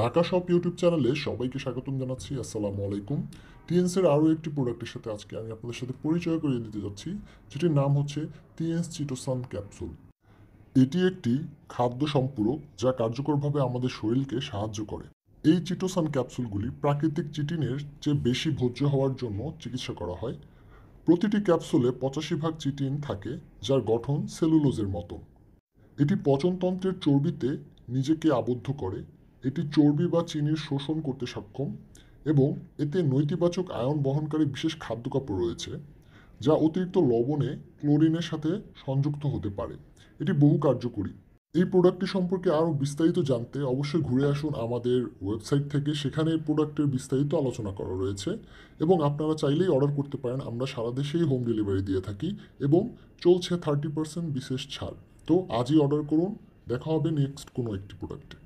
ঢাকা সব ইউটিউব চ্যানেলে সবাইকে স্বাগতম জানাচ্ছি আসসালামু আলাইকুম এর আরও একটি প্রোডাক্টের সাথে আজকে আমি আপনাদের সাথে পরিচয় করিয়ে দিতে যাচ্ছি যেটির নাম হচ্ছে টিএনস চিটোসান ক্যাপসুল এটি একটি খাদ্য সম্পূরক যা কার্যকরভাবে আমাদের শরীরকে সাহায্য করে এই চিটোসান ক্যাপসুলগুলি প্রাকৃতিক চিটিনের চেয়ে বেশি ভোজ্য হওয়ার জন্য চিকিৎসা করা হয় প্রতিটি ক্যাপসুলে পঁচাশি ভাগ চিটিন থাকে যার গঠন সেলুলোজের মতো এটি পচনতন্ত্রের চর্বিতে নিজেকে আবদ্ধ করে এটি চর্বি বা চিনির শোষণ করতে সক্ষম এবং এতে নৈতিবাচক আয়ন বহনকারী বিশেষ খাদ্যকাপ্য রয়েছে যা অতিরিক্ত লবণে ক্লোরিনের সাথে সংযুক্ত হতে পারে এটি বহু কার্যকরী এই প্রোডাক্টটি সম্পর্কে আরও বিস্তারিত জানতে অবশ্যই ঘুরে আসুন আমাদের ওয়েবসাইট থেকে সেখানে প্রোডাক্টের বিস্তারিত আলোচনা করা রয়েছে এবং আপনারা চাইলেই অর্ডার করতে পারেন আমরা সারা দেশেই হোম ডেলিভারি দিয়ে থাকি এবং চলছে থার্টি পার্সেন্ট বিশেষ ছাড় তো আজই অর্ডার করুন দেখা হবে নেক্সট কোনো একটি প্রোডাক্টে